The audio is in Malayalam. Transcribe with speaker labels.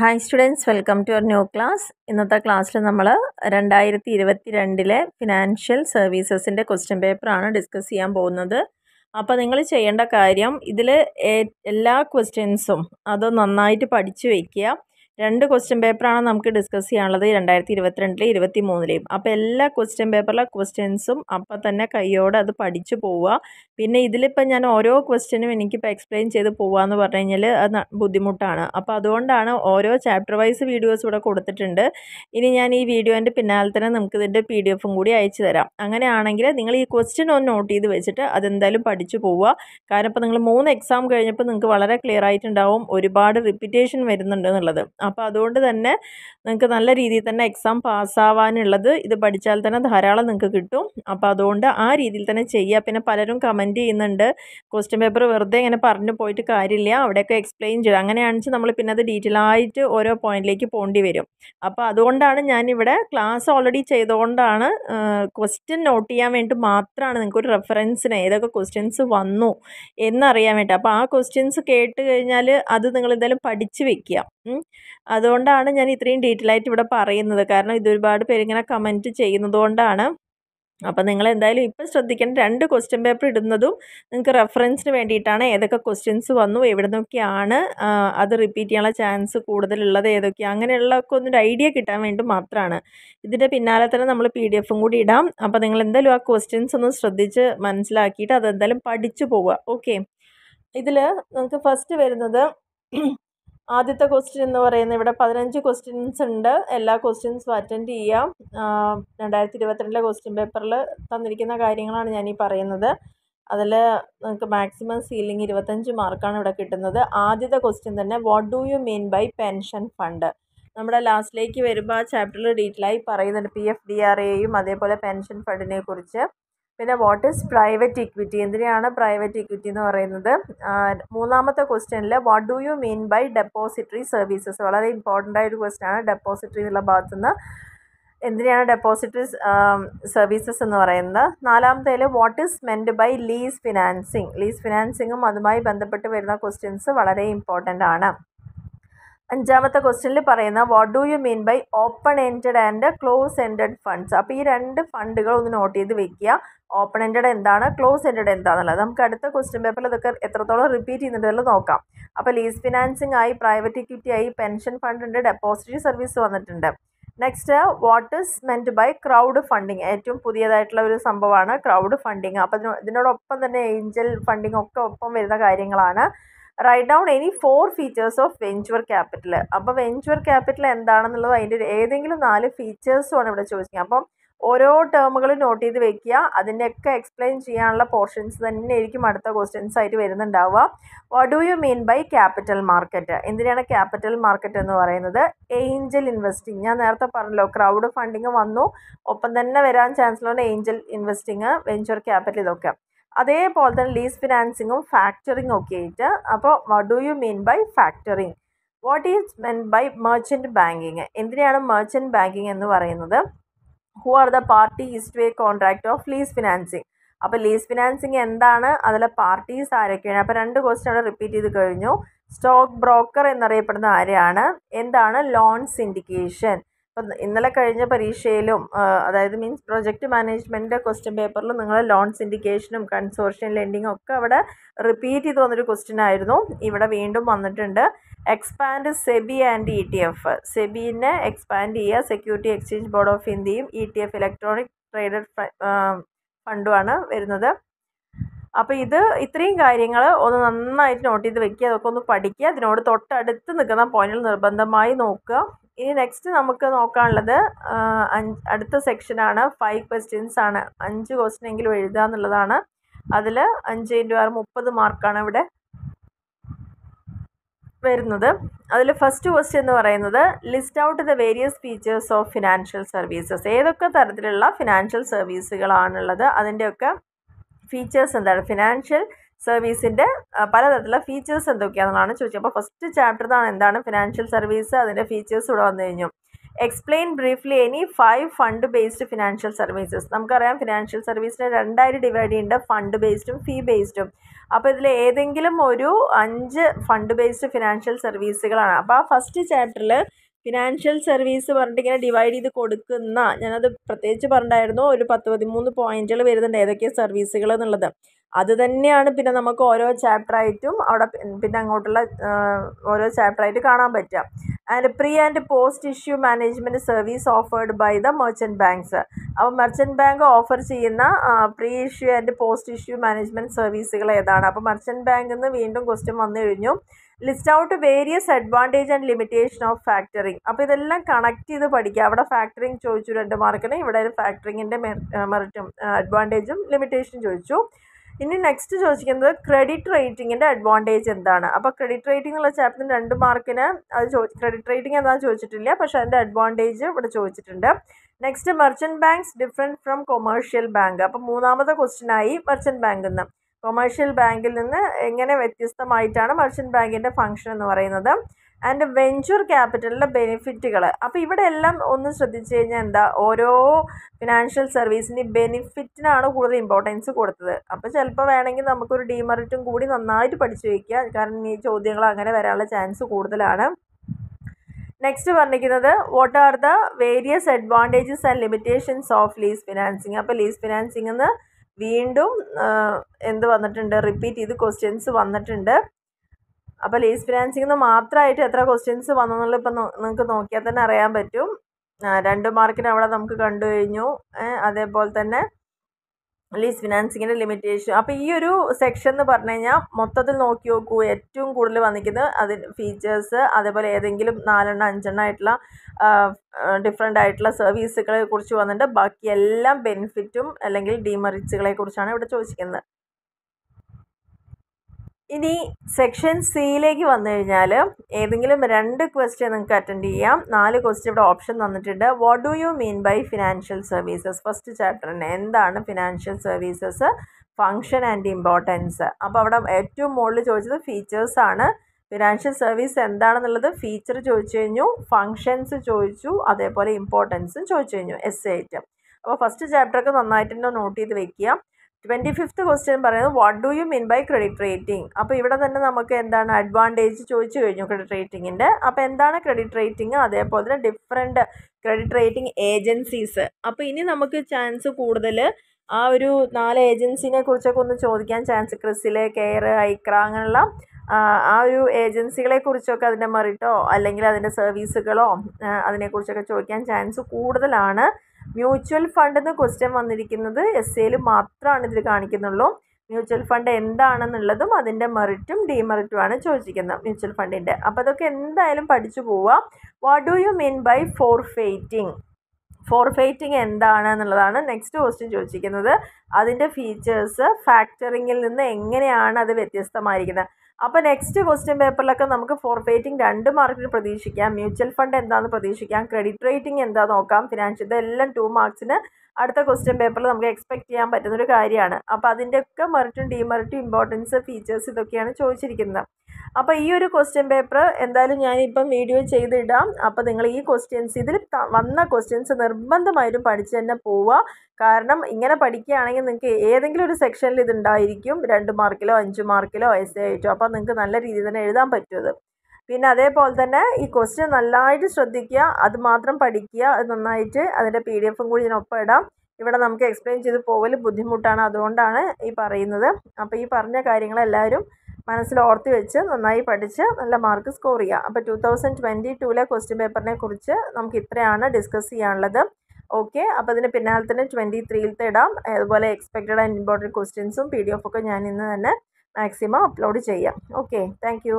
Speaker 1: hi students welcome to our new class ഇന്നത്തെ ക്ലാസ്സിൽ നമ്മൾ രണ്ടായിരത്തി ഇരുപത്തി രണ്ടിലെ ഫിനാൻഷ്യൽ സർവീസസിൻ്റെ ക്വസ്റ്റ്യൻ പേപ്പറാണ് ഡിസ്കസ് ചെയ്യാൻ പോകുന്നത് അപ്പോൾ നിങ്ങൾ ചെയ്യേണ്ട കാര്യം ഇതിൽ എല്ലാ ക്വസ്റ്റ്യൻസും അത് നന്നായിട്ട് പഠിച്ചു വയ്ക്കുക രണ്ട് ക്വസ്റ്റ്യൻ പേപ്പറാണ് നമുക്ക് ഡിസ്കസ് ചെയ്യാനുള്ളത് രണ്ടായിരത്തി ഇരുപത്തിരണ്ടിലെ ഇരുപത്തി മൂന്നിലെയും അപ്പോൾ എല്ലാ ക്വസ്റ്റ്യൻ പേപ്പറിലെ ക്വസ്റ്റ്യൻസും അപ്പം തന്നെ കൈയോടെ അത് പഠിച്ചു പോവുക പിന്നെ ഇതിലിപ്പം ഞാൻ ഓരോ ക്വസ്റ്റ്യനും എനിക്കിപ്പോൾ എക്സ്പ്ലെയിൻ ചെയ്ത് പോവാന്ന് പറഞ്ഞു കഴിഞ്ഞാൽ അത് ബുദ്ധിമുട്ടാണ് അപ്പോൾ അതുകൊണ്ടാണ് ഓരോ ചാപ്റ്റർ വൈസ് വീഡിയോസ് ഇവിടെ കൊടുത്തിട്ടുണ്ട് ഇനി ഞാൻ ഈ വീഡിയോൻ്റെ പിന്നാലെ തന്നെ നമുക്ക് ഇതിൻ്റെ പി ഡി എഫും കൂടി അയച്ചു തരാം അങ്ങനെയാണെങ്കിൽ നിങ്ങൾ ഈ ക്വസ്റ്റ്യൻ ഒന്ന് നോട്ട് ചെയ്ത് വെച്ചിട്ട് അതെന്തായാലും പഠിച്ചു പോവുക കാരണം ഇപ്പം നിങ്ങൾ മൂന്ന് എക്സാം കഴിഞ്ഞപ്പോൾ നിങ്ങൾക്ക് വളരെ ക്ലിയർ ആയിട്ടുണ്ടാവും ഒരുപാട് റിപ്പിറ്റേഷൻ വരുന്നുണ്ട് എന്നുള്ളത് അപ്പോൾ അതുകൊണ്ട് തന്നെ നിങ്ങൾക്ക് നല്ല രീതിയിൽ തന്നെ എക്സാം പാസ്സാവാനുള്ളത് ഇത് പഠിച്ചാൽ തന്നെ ധാരാളം നിങ്ങൾക്ക് കിട്ടും അപ്പോൾ അതുകൊണ്ട് ആ രീതിയിൽ തന്നെ ചെയ്യുക പിന്നെ പലരും കമൻറ്റ് ചെയ്യുന്നുണ്ട് ക്വസ്റ്റ്യൻ പേപ്പർ വെറുതെ ഇങ്ങനെ പറഞ്ഞു പോയിട്ട് കാര്യമില്ല അവിടെയൊക്കെ എക്സ്പ്ലെയിൻ ചെയ്യുക അങ്ങനെയാണെന്ന് നമ്മൾ പിന്നെ അത് ഡീറ്റെയിൽ ആയിട്ട് ഓരോ പോയിന്റിലേക്ക് പോകേണ്ടി വരും അപ്പോൾ അതുകൊണ്ടാണ് ഞാനിവിടെ ക്ലാസ് ഓൾറെഡി ചെയ്തുകൊണ്ടാണ് ക്വസ്റ്റ്യൻ നോട്ട് ചെയ്യാൻ വേണ്ടി മാത്രമാണ് നിങ്ങൾക്ക് ഒരു റെഫറൻസിന് ഏതൊക്കെ ക്വസ്റ്റ്യൻസ് വന്നു എന്നറിയാൻ വേണ്ടി അപ്പോൾ ആ ക്വസ്റ്റ്യൻസ് കേട്ട് കഴിഞ്ഞാൽ അത് നിങ്ങൾ എന്തായാലും പഠിച്ചു വെക്കുക അതുകൊണ്ടാണ് ഞാൻ ഇത്രയും ഡീറ്റെയിൽ ഡീറ്റെയിലായിട്ട് ഇവിടെ പറയുന്നത് കാരണം ഇതൊരുപാട് പേരിങ്ങനെ കമൻറ്റ് ചെയ്യുന്നതുകൊണ്ടാണ് അപ്പോൾ നിങ്ങൾ എന്തായാലും ഇപ്പം ശ്രദ്ധിക്കേണ്ട രണ്ട് ക്വസ്റ്റ്യൻ പേപ്പർ ഇടുന്നതും നിങ്ങൾക്ക് റെഫറൻസിന് വേണ്ടിയിട്ടാണ് ഏതൊക്കെ ക്വസ്റ്റ്യൻസ് വന്നു എവിടെ നിന്നൊക്കെയാണ് അത് റിപ്പീറ്റ് ചെയ്യാനുള്ള ചാൻസ് കൂടുതലുള്ളത് ഏതൊക്കെയാണ് അങ്ങനെയുള്ളതൊക്കെ ഒന്നൊരു ഐഡിയ കിട്ടാൻ വേണ്ടി മാത്രമാണ് ഇതിൻ്റെ പിന്നാലെ തന്നെ നമ്മൾ പി ഡി എഫും കൂടി ഇടാം അപ്പോൾ നിങ്ങൾ എന്തായാലും ആ ക്വസ്റ്റ്യൻസ് ഒന്ന് ശ്രദ്ധിച്ച് മനസ്സിലാക്കിയിട്ട് അതെന്തായാലും പഠിച്ചു പോവുക ഓക്കെ ഇതിൽ നമുക്ക് ഫസ്റ്റ് വരുന്നത് ആദ്യത്തെ ക്വസ്റ്റ്യൻ എന്ന് പറയുന്നത് ഇവിടെ പതിനഞ്ച് ക്വസ്റ്റ്യൻസ് ഉണ്ട് എല്ലാ ക്വസ്റ്റ്യൻസും അറ്റൻഡ് ചെയ്യാം രണ്ടായിരത്തി ഇരുപത്തിരണ്ടിലെ ക്വസ്റ്റ്യൻ പേപ്പറിൽ തന്നിരിക്കുന്ന കാര്യങ്ങളാണ് ഞാൻ ഈ പറയുന്നത് അതിൽ നിങ്ങൾക്ക് മാക്സിമം സീലിംഗ് ഇരുപത്തഞ്ച് മാർക്കാണ് ഇവിടെ കിട്ടുന്നത് ആദ്യത്തെ ക്വസ്റ്റ്യൻ തന്നെ what do you mean by pension fund നമ്മുടെ ലാസ്റ്റിലേക്ക് വരുമ്പോൾ ആ ചാപ്റ്ററിൽ ആയി പറയുന്നുണ്ട് പി എഫ് ഡി ആർ എയും അതേപോലെ പെൻഷൻ ഫണ്ടിനെ കുറിച്ച് പിന്നെ വാട്ട് ഈസ് പ്രൈവറ്റ് ഇക്വിറ്റി എന്തിനാണ് പ്രൈവറ്റ് ഇക്വിറ്റി എന്ന് പറയുന്നത് മൂന്നാമത്തെ ക്വസ്റ്റ്യനിൽ what do you mean by depository services വളരെ ഇമ്പോർട്ടൻ്റ് ആയ ക്വസ്റ്റ്യനാണ് ആണ് ഡെപ്പോസിറ്ററി എന്നുള്ള ഭാഗത്തു നിന്ന് എന്തിനാണ് ഡെപ്പോസിറ്ററി സർവീസസ് എന്ന് പറയുന്നത് നാലാമത്തേൽ what is meant by lease financing lease ഫിനാൻസിങ്ങും അതുമായി ബന്ധപ്പെട്ട് വരുന്ന ക്വസ്റ്റ്യൻസ് വളരെ ഇമ്പോർട്ടൻ്റ് ആണ് അഞ്ചാമത്തെ ക്വസ്റ്റ്യനിൽ പറയുന്ന what do you mean by open ended and close ended funds അപ്പോൾ ഈ രണ്ട് ഫണ്ടുകൾ ഒന്ന് നോട്ട് ചെയ്ത് വെക്കുക ഓപ്പൺ എൻഡഡ് എന്താണ് ക്ലോസ് എൻഡഡ് എന്താണെന്നുള്ളത് നമുക്ക് അടുത്ത ക്വസ്റ്റ്യൻ പേപ്പറിൽ ഇതൊക്കെ എത്രത്തോളം റിപ്പീറ്റ് ചെയ്യുന്നുണ്ടെന്ന് നോക്കാം അപ്പോൾ ലീസ് ഫിനാൻസിങ് ആയി പ്രൈവറ്റ് ഇക്വിറ്റി ആയി പെൻഷൻ ഫണ്ട് ഉണ്ട് ഡെപ്പോസിറ്റ് സർവീസ് വന്നിട്ടുണ്ട് next what is meant by crowd funding ഏറ്റവും പുതിയതായിട്ടുള്ള ഒരു സംഭവമാണ് ക്രൗഡ് ഫണ്ടിങ് അപ്പോൾ ഇതിനോടൊപ്പം തന്നെ ഏഞ്ചൽ ഫണ്ടിങ് ഒക്കെ ഒപ്പം വരുന്ന കാര്യങ്ങളാണ് write down any four features of venture capital അപ്പോൾ വെഞ്ചുവർ ക്യാപിറ്റൽ എന്താണെന്നുള്ളത് അതിൻ്റെ ഏതെങ്കിലും നാല് ഫീച്ചേഴ്സുമാണ് ഇവിടെ ചോദിക്കുന്നത് അപ്പം ഓരോ ടേമുകൾ നോട്ട് ചെയ്ത് വെക്കുക അതിൻ്റെയൊക്കെ എക്സ്പ്ലെയിൻ ചെയ്യാനുള്ള പോർഷൻസ് തന്നെ ആയിരിക്കും അടുത്ത ക്വസ്റ്റ്യൻസ് ആയിട്ട് വരുന്നുണ്ടാവുക what do you mean by capital market എന്തിനാണ് ക്യാപിറ്റൽ മാർക്കറ്റ് എന്ന് പറയുന്നത് ഏഞ്ചൽ ഇൻവെസ്റ്റിംഗ് ഞാൻ നേരത്തെ പറഞ്ഞല്ലോ ക്രൗഡ് ഫണ്ടിങ് വന്നു ഒപ്പം തന്നെ വരാൻ ചാൻസ് ഉള്ള ഏഞ്ചൽ ഇൻവെസ്റ്റിങ് വെഞ്ചർ ക്യാപിറ്റൽ ഇതൊക്കെ അതേപോലെ തന്നെ ലീസ് ഫിനാൻസിങ്ങും ഫാക്ടറിങ്ങും ഒക്കെ ആയിട്ട് അപ്പോൾ what do you mean by factoring what is meant by merchant banking എന്തിനാണ് മെർച്ചൻറ്റ് ബാങ്കിങ് എന്ന് പറയുന്നത് who are the parties to a contract of lease financing അപ്പോൾ ലീസ് ഫിനാൻസിങ് എന്താണ് അതിലെ പാർട്ടീസ് ആരൊക്കെയാണ് അപ്പോൾ രണ്ട് ക്വസ്റ്റ്യൻ അവിടെ റിപ്പീറ്റ് ചെയ്ത് കഴിഞ്ഞു സ്റ്റോക്ക് ബ്രോക്കർ എന്നറിയപ്പെടുന്ന ആരെയാണ് എന്താണ് ലോൺ സിൻഡിക്കേഷൻ ഇപ്പം ഇന്നലെ കഴിഞ്ഞ പരീക്ഷയിലും അതായത് മീൻസ് പ്രൊജക്റ്റ് മാനേജ്മെൻറ്റിൻ്റെ ക്വസ്റ്റ്യൻ പേപ്പറിൽ നിങ്ങൾ ലോൺ സിൻഡിക്കേഷനും കൺസോർഷ്യം ലെൻഡിങ്ങും ഒക്കെ അവിടെ റിപ്പീറ്റ് ചെയ്ത് വന്നൊരു ക്വസ്റ്റ്യൻ ആയിരുന്നു ഇവിടെ വീണ്ടും വന്നിട്ടുണ്ട് expand SEBI and E T F സെബിനെ എക്സ്പാൻഡ് ചെയ്യുക സെക്യൂരിറ്റി എക്സ്ചേഞ്ച് ബോർഡ് ഓഫ് ഇന്ത്യയും E T F electronic traded ഫണ്ടുമാണ് വരുന്നത് അപ്പോൾ ഇത് ഇത്രയും കാര്യങ്ങൾ ഒന്ന് നന്നായിട്ട് നോട്ട് ചെയ്ത് വെക്കുക അതൊക്കെ ഒന്ന് പഠിക്കുക അതിനോട് തൊട്ടടുത്ത് നിൽക്കുന്ന പോയിന്റിൽ നിർബന്ധമായി നോക്കുക ഇനി നെക്സ്റ്റ് നമുക്ക് നോക്കാനുള്ളത് അടുത്ത സെക്ഷനാണ് ഫൈവ് ക്വസ്റ്റ്യൻസ് ആണ് അഞ്ച് ക്വസ്റ്റ്യൻ എങ്കിലും എഴുതുക എന്നുള്ളതാണ് അതിൽ അഞ്ച് ഇൻറ്റു ആറ് മുപ്പത് മാർക്കാണ് ഇവിടെ വരുന്നത് അതിൽ ഫസ്റ്റ് ക്വസ്റ്റ്യൻ എന്ന് പറയുന്നത് list out the various features of financial services ഏതൊക്കെ തരത്തിലുള്ള ഫിനാൻഷ്യൽ സർവീസുകളാണുള്ളത് അതിൻ്റെയൊക്കെ ഫീച്ചേഴ്സ് എന്താണ് ഫിനാൻഷ്യൽ സർവീസിൻ്റെ പലതരത്തിലുള്ള ഫീച്ചേഴ്സ് എന്തൊക്കെയാണെന്നാണ് ചോദിച്ചത് അപ്പോൾ ഫസ്റ്റ് ചാപ്റ്റർ ആണ് എന്താണ് ഫിനാൻഷ്യൽ സർവീസ് അതിൻ്റെ ഫീച്ചേഴ്സ് ഇവിടെ വന്നു കഴിഞ്ഞു explain briefly any five fund based financial services നമുക്കറിയാം ഫിനാൻഷ്യൽ സർവീസിന് രണ്ടായിരം ഡിവൈഡ് ചെയ്യേണ്ട ഫണ്ട് ബേസ്ഡും ഫീ ബേസ്ഡും അപ്പോൾ ഇതിൽ ഏതെങ്കിലും ഒരു അഞ്ച് ഫണ്ട് ബേസ്ഡ് ഫിനാൻഷ്യൽ സർവീസുകളാണ് അപ്പോൾ ആ ഫസ്റ്റ് ചാപ്റ്ററിൽ ഫിനാൻഷ്യൽ സർവീസ് പറഞ്ഞിട്ട് ഇങ്ങനെ ഡിവൈഡ് ചെയ്ത് കൊടുക്കുന്ന ഞാനത് പ്രത്യേകിച്ച് പറഞ്ഞിട്ടുണ്ടായിരുന്നു ഒരു പത്ത് പതിമൂന്ന് പോയിന്റുകൾ വരുന്നുണ്ട് ഏതൊക്കെയാണ് സർവീസുകൾ എന്നുള്ളത് അത് തന്നെയാണ് പിന്നെ നമുക്ക് ഓരോ ചാപ്റ്ററായിട്ടും അവിടെ പിന്നെ അങ്ങോട്ടുള്ള ഓരോ ചാപ്റ്ററായിട്ട് കാണാൻ പറ്റുക and pre and post issue management service offered by the merchant banks അപ്പോൾ മെർച്ചൻറ്റ് ബാങ്ക് ഓഫർ ചെയ്യുന്ന pre issue and post issue management സർവീസുകൾ ഏതാണ് അപ്പോൾ മെർച്ചൻറ്റ് ബാങ്കിൽ നിന്ന് വീണ്ടും ക്വസ്റ്റ്യൻ വന്നു കഴിഞ്ഞു list out various advantage and limitation of factoring അപ്പോൾ ഇതെല്ലാം കണക്ട് ചെയ്ത് പഠിക്കുക അവിടെ ഫാക്ടറിങ് ചോദിച്ചു രണ്ട് മാർക്കിന് ഇവിടെ ഒരു ഫാക്ടറിങ്ങിൻ്റെ മെറിറ്റും അഡ്വാൻറ്റേജും ലിമിറ്റേഷനും ചോദിച്ചു ഇനി നെക്സ്റ്റ് ചോദിക്കുന്നത് ക്രെഡിറ്റ് റേറ്റിങ്ങിൻ്റെ അഡ്വാൻറ്റേജ് എന്താണ് അപ്പോൾ ക്രെഡിറ്റ് റേറ്റിംഗ് ഉള്ള ചാപ്റ്ററിന് രണ്ട് മാർക്കിന് അത് ചോ ക്രെഡിറ്റ് റേറ്റിംഗ് എന്താ ചോദിച്ചിട്ടില്ല പക്ഷേ അതിൻ്റെ അഡ്വാൻറ്റേജ് ഇവിടെ ചോദിച്ചിട്ടുണ്ട് next merchant banks different from commercial bank അപ്പോൾ മൂന്നാമത്തെ ക്വസ്റ്റ്യനായി മെർച്ചൻറ്റ് ബാങ്കിൽ നിന്ന് കൊമേഴ്ഷ്യൽ ബാങ്കിൽ നിന്ന് എങ്ങനെ വ്യത്യസ്തമായിട്ടാണ് മെർച്ചൻറ്റ് ബാങ്കിൻ്റെ ഫങ്ഷൻ എന്ന് പറയുന്നത് ആൻഡ് വെഞ്ചർ ക്യാപിറ്റലിൻ്റെ ബെനിഫിറ്റുകൾ അപ്പോൾ ഇവിടെ എല്ലാം ഒന്ന് ശ്രദ്ധിച്ചു കഴിഞ്ഞാൽ എന്താ ഓരോ ഫിനാൻഷ്യൽ സർവീസിൻ്റെ ബെനിഫിറ്റിനാണ് കൂടുതൽ ഇമ്പോർട്ടൻസ് കൊടുത്തത് അപ്പോൾ ചിലപ്പോൾ വേണമെങ്കിൽ നമുക്കൊരു ഡിമെറിറ്റും കൂടി നന്നായിട്ട് പഠിച്ചു വയ്ക്കുക കാരണം ഈ ചോദ്യങ്ങൾ അങ്ങനെ വരാനുള്ള ചാൻസ് കൂടുതലാണ് നെക്സ്റ്റ് പറഞ്ഞിരിക്കുന്നത് what are the various advantages and limitations of lease financing അപ്പോൾ ലീസ് ഫിനാൻസിങ് എന്ന് വീണ്ടും എന്ത് വന്നിട്ടുണ്ട് റിപ്പീറ്റ് ചെയ്ത് ക്വസ്റ്റ്യൻസ് വന്നിട്ടുണ്ട് അപ്പോൾ ലേസ് ഫിനാൻസിംഗ് നിന്ന് മാത്രമായിട്ട് എത്ര ക്വസ്റ്റ്യൻസ് വന്നെന്നുള്ളത് ഇപ്പം നിങ്ങൾക്ക് നോക്കിയാൽ തന്നെ അറിയാൻ പറ്റും രണ്ട് മാർക്കിന് അവിടെ നമുക്ക് കണ്ടു കഴിഞ്ഞു അതേപോലെ തന്നെ ലീസ് ഫിനാൻസിങ്ങിൻ്റെ ലിമിറ്റേഷൻ അപ്പോൾ ഈ ഒരു സെക്ഷൻ എന്ന് പറഞ്ഞു കഴിഞ്ഞാൽ മൊത്തത്തിൽ നോക്കി നോക്കൂ ഏറ്റവും കൂടുതൽ വന്നിരിക്കുന്നത് അതിൽ ഫീച്ചേഴ്സ് അതേപോലെ ഏതെങ്കിലും നാലെണ്ണം അഞ്ചെണ്ണം ആയിട്ടുള്ള ഡിഫറെൻ്റ് ആയിട്ടുള്ള സർവീസുകളെ കുറിച്ച് വന്നിട്ടുണ്ട് ബാക്കി എല്ലാം ബെനിഫിറ്റും അല്ലെങ്കിൽ ഡീമെറിറ്റ്സുകളെ കുറിച്ചാണ് ഇവിടെ ചോദിച്ചിരിക്കുന്നത് ഇനി സെക്ഷൻ സിയിലേക്ക് വന്നു കഴിഞ്ഞാൽ ഏതെങ്കിലും രണ്ട് ക്വസ്റ്റ്യൻ നിങ്ങൾക്ക് അറ്റൻഡ് ചെയ്യാം നാല് ക്വസ്റ്റ്യൻ ഇവിടെ ഓപ്ഷൻ തന്നിട്ടുണ്ട് what do you mean by financial services first ചാപ്റ്ററിന് എന്താണ് financial services function and importance അപ്പോൾ അവിടെ ഏറ്റവും മുകളിൽ ചോദിച്ചത് ഫീച്ചേഴ്സാണ് ഫിനാൻഷ്യൽ സർവീസ് എന്താണെന്നുള്ളത് ഫീച്ചർ ചോദിച്ചു കഴിഞ്ഞു ഫങ്ഷൻസ് ചോദിച്ചു അതേപോലെ ഇമ്പോർട്ടൻസും ചോദിച്ചു കഴിഞ്ഞു എസ് ഐറ്റം അപ്പോൾ ഫസ്റ്റ് ചാപ്റ്ററൊക്കെ നന്നായിട്ട് തന്നെ നോട്ട് ചെയ്ത് വെക്കുക ട്വൻറ്റി ഫിഫ്ത്ത് ക്വസ്റ്റ്യൻ പറയുന്നത് what do you mean by credit rating അപ്പോൾ ഇവിടെ തന്നെ നമുക്ക് എന്താണ് അഡ്വാൻറ്റേജ് ചോദിച്ചു കഴിഞ്ഞു ക്രെഡിറ്റ് റേറ്റിങ്ങിൻ്റെ അപ്പോൾ എന്താണ് ക്രെഡിറ്റ് റേറ്റിംഗ് അതേപോലെ തന്നെ ഡിഫറെൻറ്റ് ക്രെഡിറ്റ് റേറ്റിംഗ് ഏജൻസീസ് അപ്പോൾ ഇനി നമുക്ക് ചാൻസ് കൂടുതൽ ആ ഒരു നാല് ഏജൻസിനെ കുറിച്ചൊക്കെ ഒന്ന് ചോദിക്കാൻ ചാൻസ് ക്രിസില് കെയർ ഐക്ര അങ്ങനെയുള്ള ആ ഒരു ഏജൻസികളെ കുറിച്ചൊക്കെ അതിൻ്റെ മെറിറ്റോ അല്ലെങ്കിൽ അതിൻ്റെ സർവീസുകളോ അതിനെക്കുറിച്ചൊക്കെ ചോദിക്കാൻ ചാൻസ് കൂടുതലാണ് മ്യൂച്വൽ ഫണ്ട് എന്ന് ക്വസ്റ്റ്യൻ വന്നിരിക്കുന്നത് എസ് എയിൽ മാത്രമാണ് ഇതിൽ കാണിക്കുന്നുള്ളൂ മ്യൂച്വൽ ഫണ്ട് എന്താണെന്നുള്ളതും അതിൻ്റെ മെറിറ്റും ഡിമെറിറ്റുമാണ് ചോദിച്ചിരിക്കുന്നത് മ്യൂച്വൽ ഫണ്ടിൻ്റെ അപ്പോൾ അതൊക്കെ എന്തായാലും പഠിച്ചു പോവുക what do you mean by forfaiting forfaiting എന്താണ് എന്നുള്ളതാണ് നെക്സ്റ്റ് ക്വസ്റ്റ്യൻ ചോദിച്ചിരിക്കുന്നത് അതിൻ്റെ ഫീച്ചേഴ്സ് ഫാക്ടറിങ്ങിൽ നിന്ന് എങ്ങനെയാണ് അത് വ്യത്യസ്തമായിരിക്കുന്നത് അപ്പോൾ നെക്സ്റ്റ് ക്വസ്റ്റ്യൻ പേപ്പറിലൊക്കെ നമുക്ക് ഫോർഫേറ്റിംഗ് രണ്ട് മാർക്കിന് പ്രതീക്ഷിക്കാം മ്യൂച്വൽ ഫണ്ട് എന്താണെന്ന് പ്രതീക്ഷിക്കാം ക്രെഡിറ്റ് റേറ്റിംഗ് എന്താ നോക്കാം ഫിനാൻഷ്യൽ ഇതെല്ലാം ടു മാർക്സിന് അടുത്ത ക്വസ്റ്റ്യൻ പേപ്പറിൽ നമുക്ക് എക്സ്പെക്റ്റ് ചെയ്യാൻ പറ്റുന്നൊരു കാര്യമാണ് അപ്പോൾ അതിൻ്റെയൊക്കെ മെറിറ്റും ഡിമെറിറ്റും ഇമ്പോർട്ടൻസ് ഫീച്ചേഴ്സ് ഇതൊക്കെയാണ് ചോദിച്ചിരിക്കുന്നത് അപ്പോൾ ഈ ഒരു ക്വസ്റ്റ്യൻ പേപ്പർ എന്തായാലും ഞാനിപ്പം വീഡിയോ ചെയ്തിടാം അപ്പോൾ നിങ്ങൾ ഈ ക്വസ്റ്റ്യൻസ് ഇതിൽ വന്ന ക്വസ്റ്റ്യൻസ് നിർബന്ധമായിട്ടും പഠിച്ച് തന്നെ പോവുക കാരണം ഇങ്ങനെ പഠിക്കുകയാണെങ്കിൽ നിങ്ങൾക്ക് ഏതെങ്കിലും ഒരു സെക്ഷനിൽ ഇതുണ്ടായിരിക്കും രണ്ട് മാർക്കിലോ അഞ്ച് മാർക്കിലോ എസ് എ ആയിട്ടോ അപ്പോൾ നിങ്ങൾക്ക് നല്ല രീതിയിൽ തന്നെ എഴുതാൻ പറ്റുമത് പിന്നെ അതേപോലെ തന്നെ ഈ ക്വസ്റ്റ്യൻ നല്ലതായിട്ട് ശ്രദ്ധിക്കുക അത് മാത്രം പഠിക്കുക അത് നന്നായിട്ട് അതിൻ്റെ പി ഡി എഫും കൂടി ഒപ്പം ഇടാം ഇവിടെ നമുക്ക് എക്സ്പ്ലെയിൻ ചെയ്ത് പോകൽ ബുദ്ധിമുട്ടാണ് അതുകൊണ്ടാണ് ഈ പറയുന്നത് അപ്പോൾ ഈ പറഞ്ഞ കാര്യങ്ങളെല്ലാവരും ഓർത്തി വെച്ച് നന്നായി പഠിച്ച് നല്ല മാർക്ക് സ്കോർ ചെയ്യുക അപ്പോൾ ടു തൗസൻഡ് ട്വൻറ്റി ടൂലെ ക്വസ്റ്റ്യൻ പേപ്പറിനെ കുറിച്ച് നമുക്ക് ഇത്രയാണ് ഡിസ്കസ് ചെയ്യാനുള്ളത് ഓക്കെ അപ്പോൾ അതിന് പിന്നാലെ തന്നെ ട്വൻറ്റി ത്രീയിലത്തെ ഇടാം അതുപോലെ എക്സ്പെക്റ്റഡ് ആൻഡ് ഇമ്പോർട്ടൻറ്റ് ക്വസ്റ്റ്യൻസും പി ഡി എഫ് ഒക്കെ ഞാൻ ഇന്ന് തന്നെ മാക്സിമം അപ്ലോഡ് ചെയ്യാം ഓക്കെ താങ്ക്